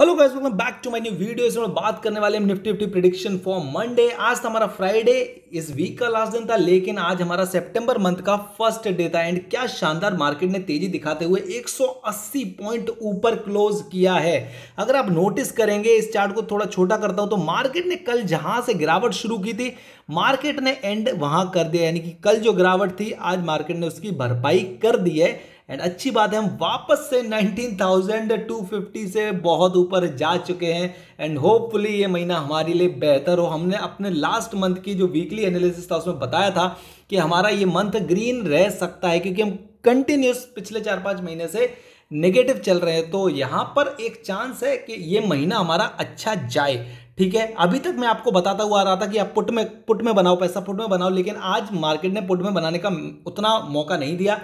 hello guys welcome back to my new video इसमें बात करने वाले हम Nifty Nifty prediction for Monday आज था तो हमारा फ्राइडे इस वीक का लास्ट दिन था लेकिन आज हमारा सितंबर मंथ का फर्स्ट डे था एंड क्या शानदार मार्केट ने तेजी दिखाते हुए 180 पॉइंट ऊपर क्लोज किया है अगर आप नोटिस करेंगे इस चार्ट को थोड़ा छोटा करता हूँ तो मार्केट ने कल जहाँ से गिरावट शुरू की थी मार्केट ने एंड वहाँ कर दिया यानी कि कल जो गिरावट थी आज मार्केट ने उसकी भरपाई कर दी है एंड अच्छी बात है हम वापस से 19,250 से बहुत ऊपर जा चुके हैं एंड होपफुली ये महीना हमारे लिए बेहतर हो हमने अपने लास्ट मंथ की जो वीकली एनालिसिस था उसमें बताया था कि हमारा ये मंथ ग्रीन रह सकता है क्योंकि हम कंटिन्यूस पिछले चार पाँच महीने से नेगेटिव चल रहे हैं तो यहाँ पर एक चांस है कि ये महीना हमारा अच्छा जाए ठीक है अभी तक मैं आपको बताता हुआ आ रहा था कि आप पुट में पुट में बनाओ पैसा पुट में बनाओ लेकिन आज मार्केट ने पुट में बनाने का उतना मौका नहीं दिया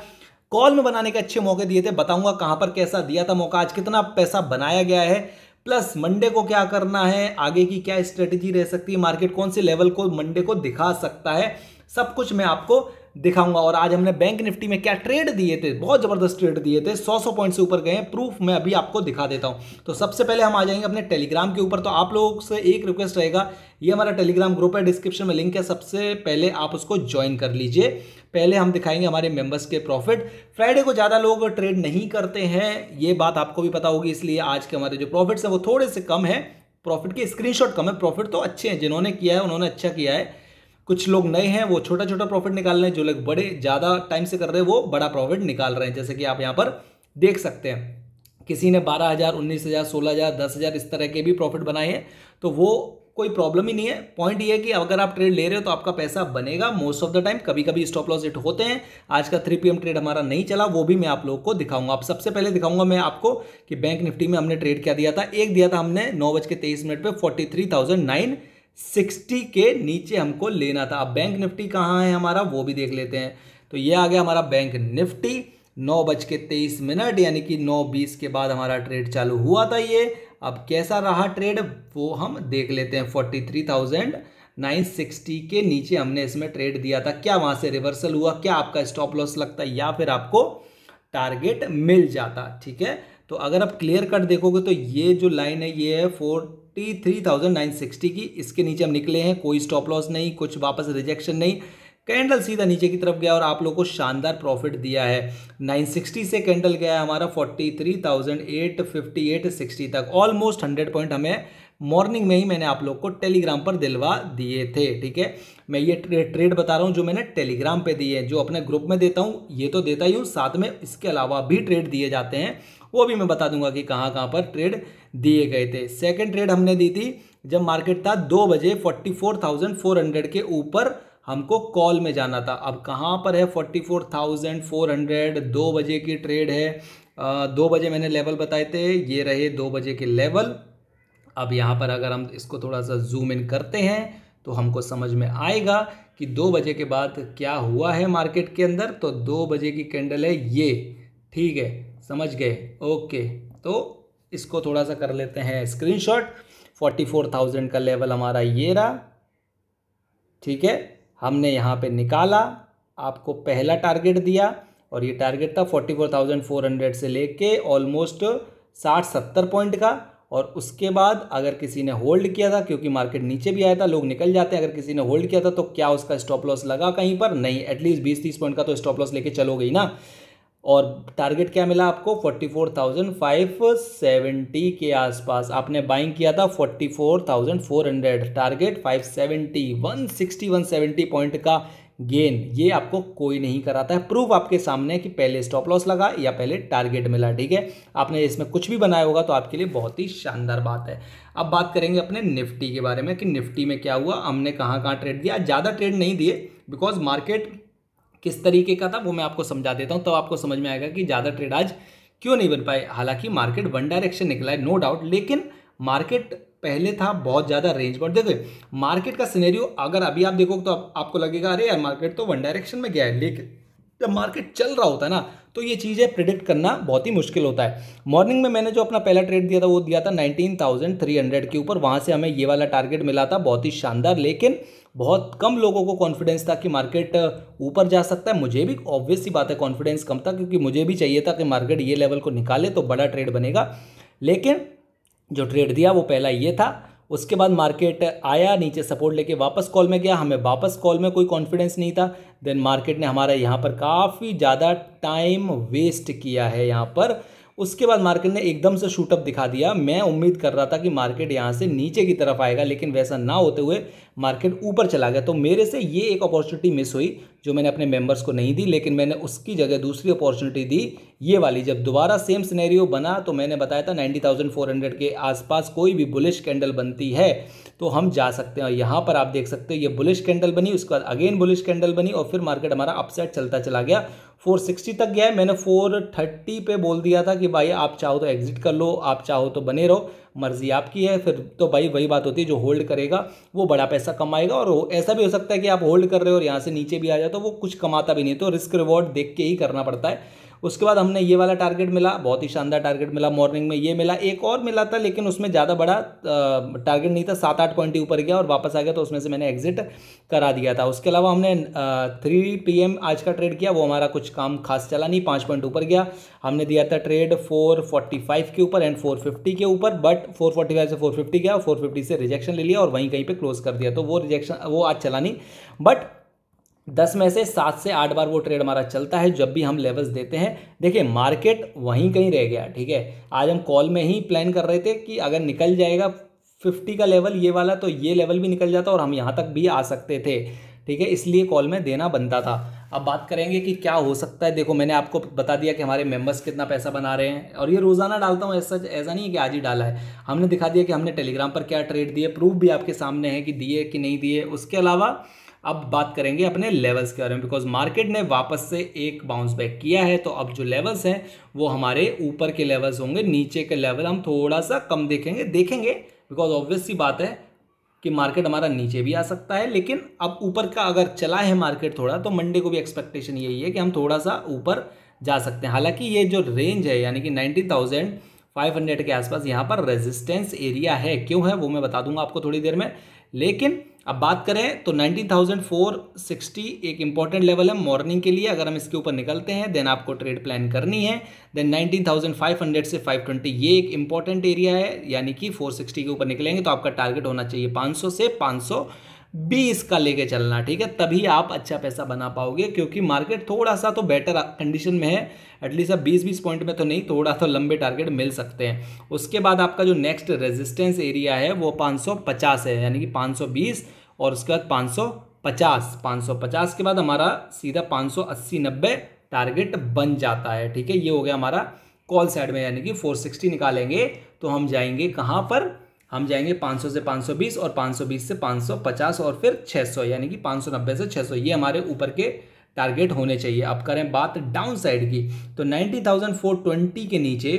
कॉल में बनाने के अच्छे मौके दिए थे बताऊंगा कहां पर कैसा दिया था मौका आज कितना पैसा बनाया गया है प्लस मंडे को क्या करना है आगे की क्या स्ट्रेटेजी रह सकती है मार्केट कौन से लेवल को मंडे को दिखा सकता है सब कुछ मैं आपको दिखाऊंगा और आज हमने बैंक निफ्टी में क्या ट्रेड दिए थे बहुत ज़बरदस्त ट्रेड दिए थे सौ सौ पॉइंट से ऊपर गए प्रूफ मैं अभी आपको दिखा देता हूँ तो सबसे पहले हम आ जाएंगे अपने टेलीग्राम के ऊपर तो आप लोगों से एक रिक्वेस्ट रहेगा ये हमारा टेलीग्राम ग्रुप है डिस्क्रिप्शन में लिंक है सबसे पहले आप उसको ज्वाइन कर लीजिए पहले हम दिखाएंगे हमारे मेंबर्स के प्रॉफिट फ्राइडे को ज़्यादा लोग ट्रेड नहीं करते हैं ये बात आपको भी पता होगी इसलिए आज के हमारे जो प्रॉफिट्स हैं वो थोड़े से कम है प्रॉफिट के स्क्रीनशॉट कम है प्रॉफिट तो अच्छे हैं जिन्होंने किया है उन्होंने अच्छा किया है कुछ लोग नए हैं वो छोटा छोटा प्रॉफिट निकाल रहे हैं जो लोग बड़े ज़्यादा टाइम से कर रहे हैं वो बड़ा प्रॉफिट निकाल रहे हैं जैसे कि आप यहाँ पर देख सकते हैं किसी ने बारह हज़ार उन्नीस हज़ार सोलह हज़ार दस हज़ार इस तरह के भी प्रॉफिट बनाए हैं तो वो कोई प्रॉब्लम ही नहीं है पॉइंट ये है कि अगर आप ट्रेड ले रहे हो तो आपका पैसा बनेगा मोस्ट ऑफ द टाइम कभी कभी स्टॉप लॉस इट होते हैं आज का 3 पीएम ट्रेड हमारा नहीं चला वो भी मैं आप लोगों को दिखाऊंगा आप सबसे पहले दिखाऊंगा मैं आपको कि बैंक निफ्टी में हमने ट्रेड क्या दिया था एक दिया था हमने नौ बज के तेईस मिनट पर forty three thousand nine sixty के नीचे हमको लेना था अब बैंक निफ्टी कहाँ है हमारा वो भी देख लेते हैं तो ये आ गया हमारा बैंक निफ्टी नौ बज के तेईस मिनट यानी कि नौ बीस के बाद हमारा ट्रेड चालू हुआ था ये अब कैसा रहा ट्रेड वो हम देख लेते हैं forty three thousand nine sixty के नीचे हमने इसमें ट्रेड दिया था क्या वहाँ से रिवर्सल हुआ क्या आपका स्टॉप लॉस लगता है या फिर आपको टारगेट मिल जाता ठीक है तो अगर आप क्लियर कट देखोगे तो ये जो लाइन है ये है four fifty three thousand nine sixty की इसके नीचे हम निकले हैं कोई स्टॉप लॉस नहीं कुछ वापस रिजेक्शन नहीं कैंडल सीधा नीचे की तरफ गया और आप लोग को शानदार प्रॉफिट दिया है 960 से कैंडल गया है हमारा 43,858.60 तक ऑलमोस्ट 100 पॉइंट हमें मॉर्निंग में ही मैंने आप लोग को टेलीग्राम पर दिलवा दिए थे ठीक है मैं ये ट्रेड बता रहा हूँ जो मैंने टेलीग्राम पे दिए जो अपने ग्रुप में देता हूँ ये तो देता ही हूँ साथ में इसके अलावा भी ट्रेड दिए जाते हैं वो भी मैं बता दूंगा कि कहाँ कहाँ पर ट्रेड दिए गए थे सेकेंड ट्रेड हमने दी थी जब मार्केट था दो बजे forty four thousand four hundred के ऊपर हमको कॉल में जाना था अब कहाँ पर है forty four thousand four hundred दो बजे की ट्रेड है आ, दो बजे मैंने लेवल बताए थे ये रहे दो बजे के लेवल अब यहाँ पर अगर हम इसको थोड़ा सा जूम इन करते हैं तो हमको समझ में आएगा कि दो बजे के बाद क्या हुआ है मार्केट के अंदर तो दो बजे की कैंडल है ये ठीक है समझ गए ओके तो इसको थोड़ा सा कर लेते हैं स्क्रीनशॉट फोर्टी फोर थाउजेंड का लेवल हमारा ये रहा ठीक है हमने यहाँ पे निकाला आपको पहला टारगेट दिया और ये टारगेट था forty four thousand four hundred से लेके ऑलमोस्ट साठ सत्तर पॉइंट का और उसके बाद अगर किसी ने होल्ड किया था क्योंकि मार्केट नीचे भी आया था लोग निकल जाते हैं अगर किसी ने होल्ड किया था तो क्या उसका स्टॉप लॉस लगा कहीं पर नहीं एटलीस्ट बीस तीस पॉइंट का तो स्टॉप लॉस लेके चलो गई ना और टारगेट क्या मिला आपको forty four thousand five seventy के आसपास आपने बाइंग किया था forty four four thousand hundred target five seventy one sixty one seventy point का गेन ये आपको कोई नहीं कराता है प्रूफ आपके सामने है कि पहले स्टॉप लॉस लगा या पहले टारगेट मिला ठीक है आपने इसमें कुछ भी बनाया होगा तो आपके लिए बहुत ही शानदार बात है अब बात करेंगे अपने निफ्टी के बारे में कि निफ्टी में क्या हुआ हमने कहाँ कहाँ ट्रेड दिया ज़्यादा ट्रेड नहीं दिए बिकॉज मार्केट किस तरीके का था वो मैं आपको समझा देता हूँ तो आपको समझ में आएगा कि ज़्यादा ट्रेड आज क्यों नहीं बन पाए हालांकि मार्केट वन डायरेक्शन निकला है नो डाउट लेकिन मार्केट पहले था बहुत ज़्यादा रेंज बट देखो मार्केट का सिनेरियो अगर अभी आप देखोगे तो आप, आपको लगेगा अरे यार मार्केट तो वन डायरेक्शन में गया है लेकिन जब मार्केट चल रहा होता है ना तो ये चीज़ें प्रिडिक्ट करना बहुत ही मुश्किल होता है मॉर्निंग में मैंने जो अपना पहला ट्रेड दिया था वो दिया था 19,300 के ऊपर वहाँ से हमें ये वाला टारगेट मिला था बहुत ही शानदार लेकिन बहुत कम लोगों को कॉन्फिडेंस था कि मार्केट ऊपर जा सकता है मुझे भी ऑब्वियस सी बात है कॉन्फिडेंस कम था क्योंकि मुझे भी चाहिए था कि मार्केट ये लेवल को निकाले तो बड़ा ट्रेड बनेगा लेकिन जो ट्रेड दिया वो पहला ये था उसके बाद मार्केट आया नीचे सपोर्ट लेके वापस कॉल में गया हमें वापस कॉल में कोई कॉन्फिडेंस नहीं था देन मार्केट ने हमारा यहाँ पर काफ़ी ज़्यादा टाइम वेस्ट किया है यहाँ पर उसके बाद मार्केट ने एकदम से शूटअप दिखा दिया मैं उम्मीद कर रहा था कि मार्केट यहाँ से नीचे की तरफ आएगा लेकिन वैसा ना होते हुए मार्केट ऊपर चला गया तो मेरे से ये एक अपॉर्चुनिटी मिस हुई जो मैंने अपने मेंबर्स को नहीं दी लेकिन मैंने उसकी जगह दूसरी अपॉर्चुनिटी दी ये वाली जब दोबारा सेम सिनेरियो बना तो मैंने बताया था हंड्रेड के आसपास कोई भी बुलिश कैंडल बनती है तो हम जा सकते हैं और यहाँ पर आप देख सकते हो ये बुलिश कैंडल बनी उसके बाद अगेन बुलिश कैंडल बनी और फिर मार्केट हमारा अपसेट चलता चला गया 460 तक गया है मैंने 430 पे बोल दिया था कि भाई आप चाहो तो एग्जिट कर लो आप चाहो तो बने रहो मर्जी आपकी है फिर तो भाई वही बात होती है जो होल्ड करेगा वो बड़ा पैसा कमाएगा और ऐसा भी हो सकता है कि आप होल्ड कर रहे हो और यहाँ से नीचे भी आ जाए तो वो कुछ कमाता भी नहीं तो रिस्क रिवॉर्ड देख के ही करना पड़ता है उसके बाद हमने ये वाला टारगेट मिला बहुत ही शानदार टारगेट मिला मॉर्निंग में ये मिला एक और मिला था लेकिन उसमें ज़्यादा बड़ा टारगेट नहीं था सात आठ पॉइंट ही ऊपर गया और वापस आ गया तो उसमें से मैंने एग्जिट करा दिया था उसके अलावा हमने थ्री पी आज का ट्रेड किया वो हमारा कुछ काम खास चला नहीं पाँच पॉइंट ऊपर गया हमने दिया था ट्रेड फोर फोर्टी फाइव के ऊपर एंड फोर फिफ्टी के ऊपर बट फोर फोर्टी फाइव से फोर फिफ्टी गया फोर फिफ्टी से रिजेक्शन ले लिया और वहीं कहीं पर क्लोज कर दिया तो वो रिजेक्शन वो आज चला नहीं बट दस में से सात से आठ बार वो ट्रेड हमारा चलता है जब भी हम लेवल्स देते हैं देखिए मार्केट वहीं कहीं रह गया ठीक है आज हम कॉल में ही प्लान कर रहे थे कि अगर निकल जाएगा फिफ्टी का लेवल ये वाला तो ये लेवल भी निकल जाता और हम यहाँ तक भी आ सकते थे ठीक है इसलिए कॉल में देना बनता था अब बात करेंगे कि क्या हो सकता है देखो मैंने आपको बता दिया कि हमारे मेंबर्स कितना पैसा बना रहे हैं और ये रोज़ाना डालता हूँ ऐसा ऐसा नहीं है कि आज ही डाला है हमने दिखा दिया कि हमने टेलीग्राम पर क्या ट्रेड दिए प्रूफ भी आपके सामने है कि दिए कि नहीं दिए उसके अलावा अब बात करेंगे अपने लेवल्स के बारे में बिकॉज मार्केट ने वापस से एक बाउंस बैक किया है तो अब जो लेवल्स हैं वो हमारे ऊपर के लेवल्स होंगे नीचे के लेवल हम थोड़ा सा कम देखेंगे देखेंगे बिकॉज ऑब्वियस सी बात है कि मार्केट हमारा नीचे भी आ सकता है लेकिन अब ऊपर का अगर चला है मार्केट थोड़ा तो मंडे को भी एक्सपेक्टेशन यही है कि हम थोड़ा सा ऊपर जा सकते हैं हालांकि ये जो रेंज है यानी कि नाइन्टी थाउजेंड फाइव हंड्रेड के आसपास यहाँ पर रेजिस्टेंस एरिया है क्यों है वो मैं बता दूंगा आपको थोड़ी देर में लेकिन अब बात करें तो 19,460 एक इंपॉर्टेंट लेवल है मॉर्निंग के लिए अगर हम इसके ऊपर निकलते हैं देन आपको ट्रेड प्लान करनी है देन 19,500 से 520 ये एक इंपॉर्टेंट एरिया है यानी कि 460 के ऊपर निकलेंगे तो आपका टारगेट होना चाहिए 500 से 500 बीस का लेके चलना ठीक है तभी आप अच्छा पैसा बना पाओगे क्योंकि मार्केट थोड़ा सा तो बेटर कंडीशन में है एटलीस्ट आप बीस बीस पॉइंट में तो नहीं थोड़ा सा तो लंबे टारगेट मिल सकते हैं उसके बाद आपका जो नेक्स्ट रेजिस्टेंस एरिया है वो 550 है यानी कि 520 और उसके बाद 550 550 के बाद हमारा सीधा पाँच 90 टारगेट बन जाता है ठीक है ये हो गया हमारा कॉल साइड में यानी कि 460 निकालेंगे तो हम जाएंगे कहाँ पर हम जाएंगे 500 से 520 और 520 से 550 और फिर 600 यानी कि 590 से 600 ये हमारे ऊपर के टारगेट होने चाहिए अब करें बात डाउन साइड की तो 90,420 के नीचे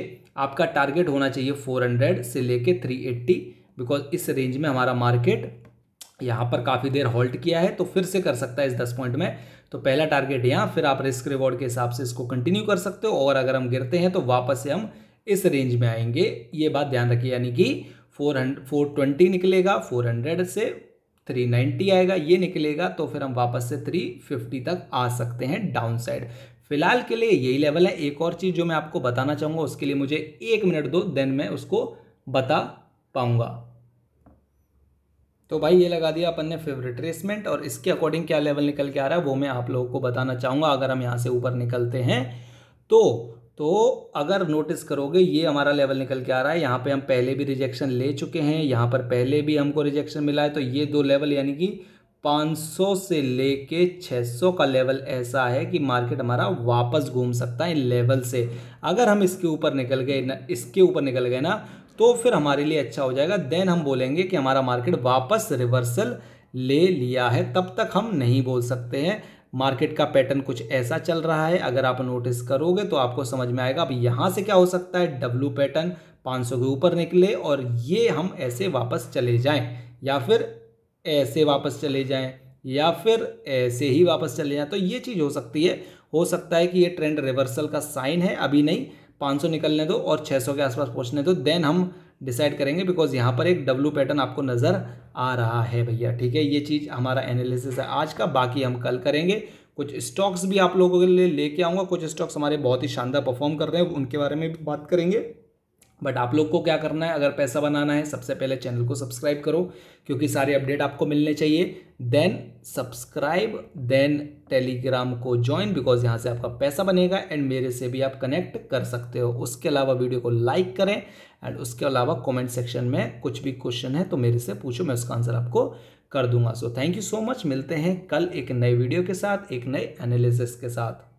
आपका टारगेट होना चाहिए 400 से लेके 380 बिकॉज इस रेंज में हमारा मार्केट यहाँ पर काफ़ी देर होल्ट किया है तो फिर से कर सकता है इस दस पॉइंट में तो पहला टारगेट यहाँ फिर आप रिस्क रिवॉर्ड के हिसाब से इसको कंटिन्यू कर सकते हो और अगर हम गिरते हैं तो वापस से हम इस रेंज में आएंगे ये बात ध्यान रखिए यानी कि फोर हंड्रेड फोर ट्वेंटी निकलेगा फोर हंड्रेड से थ्री नाइन्टी आएगा ये निकलेगा तो फिर हम वापस से थ्री फिफ्टी तक आ सकते हैं डाउन साइड फिलहाल के लिए यही लेवल है एक और चीज़ जो मैं आपको बताना चाहूँगा उसके लिए मुझे एक मिनट दो देन मैं उसको बता पाऊँगा तो भाई ये लगा दिया अपन ने फिव रिट्रेसमेंट और इसके अकॉर्डिंग क्या लेवल निकल के आ रहा है वो मैं आप लोगों को बताना चाहूँगा अगर हम यहाँ से ऊपर निकलते हैं तो तो अगर नोटिस करोगे ये हमारा लेवल निकल के आ रहा है यहाँ पे हम पहले भी रिजेक्शन ले चुके हैं यहाँ पर पहले भी हमको रिजेक्शन मिला है तो ये दो लेवल यानी कि 500 से लेके 600 का लेवल ऐसा है कि मार्केट हमारा वापस घूम सकता है इन लेवल से अगर हम इसके ऊपर निकल गए ना इसके ऊपर निकल गए ना तो फिर हमारे लिए अच्छा हो जाएगा देन हम बोलेंगे कि हमारा मार्केट वापस रिवर्सल ले लिया है तब तक हम नहीं बोल सकते हैं मार्केट का पैटर्न कुछ ऐसा चल रहा है अगर आप नोटिस करोगे तो आपको समझ में आएगा अब यहाँ से क्या हो सकता है डब्लू पैटर्न 500 के ऊपर निकले और ये हम ऐसे वापस चले जाएं या फिर ऐसे वापस चले जाएं या फिर ऐसे ही वापस चले जाएं तो ये चीज़ हो सकती है हो सकता है कि ये ट्रेंड रिवर्सल का साइन है अभी नहीं 500 निकलने दो और 600 के आसपास पहुंचने दो देन हम डिसाइड करेंगे बिकॉज यहाँ पर एक डब्लू पैटर्न आपको नज़र आ रहा है भैया ठीक है ये चीज़ हमारा एनालिसिस है आज का बाकी हम कल करेंगे कुछ स्टॉक्स भी आप लोगों के लिए लेके आऊँगा कुछ स्टॉक्स हमारे बहुत ही शानदार परफॉर्म कर रहे हैं उनके बारे में भी बात करेंगे बट आप लोग को क्या करना है अगर पैसा बनाना है सबसे पहले चैनल को सब्सक्राइब करो क्योंकि सारे अपडेट आपको मिलने चाहिए देन सब्सक्राइब देन टेलीग्राम को ज्वाइन बिकॉज यहाँ से आपका पैसा बनेगा एंड मेरे से भी आप कनेक्ट कर सकते हो उसके अलावा वीडियो को लाइक करें एंड उसके अलावा कमेंट सेक्शन में कुछ भी क्वेश्चन है तो मेरे से पूछो मैं उसका आंसर आपको कर दूंगा so thank you so much मिलते हैं कल एक नए वीडियो के साथ एक नए एनालिसिस के साथ